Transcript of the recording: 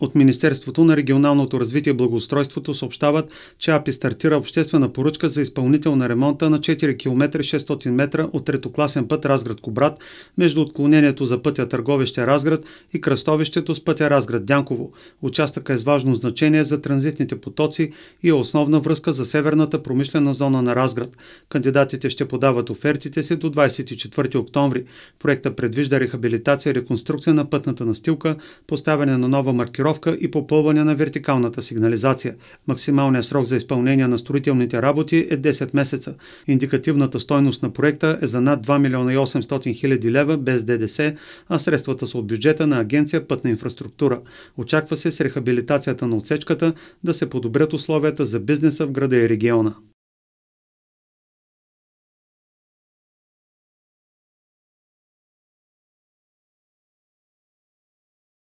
От Министерството на регионалното развитие и благоустройството съобщават, че АПИ стартира обществена поръчка за изпълнител на ремонта на 4 км 600 метра от третокласен път Разград-Кобрат между отклонението за пътя Търговище-Разград и кръстовището с пътя Разград-Дянково. Участъка е с важно значение за транзитните потоци и е основна връзка за северната промишлена зона на Разград. Кандидатите ще подават офертите си до 24 октомври. Проекта предвижда рехабилитация и реконструкция на пътната настилка, поставяне на нова маркировка маркировка и попълване на вертикалната сигнализация. Максималният срок за изпълнение на строителните работи е 10 месеца. Индикативната стойност на проекта е за над 2 милиона и 800 хиляди лева без ДДС, а средствата са от бюджета на Агенция пътна инфраструктура. Очаква се с рехабилитацията на отсечката да се подобрят условията за бизнеса в града и региона.